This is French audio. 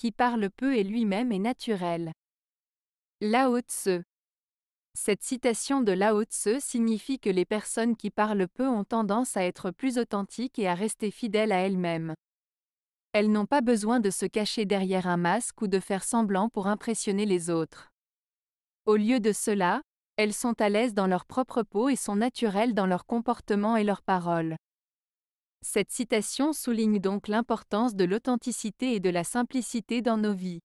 qui parle peu et lui-même est naturel. Lao Tse. Cette citation de Lao Tse signifie que les personnes qui parlent peu ont tendance à être plus authentiques et à rester fidèles à elles-mêmes. Elles n'ont pas besoin de se cacher derrière un masque ou de faire semblant pour impressionner les autres. Au lieu de cela, elles sont à l'aise dans leur propre peau et sont naturelles dans leur comportement et leurs paroles. Cette citation souligne donc l'importance de l'authenticité et de la simplicité dans nos vies.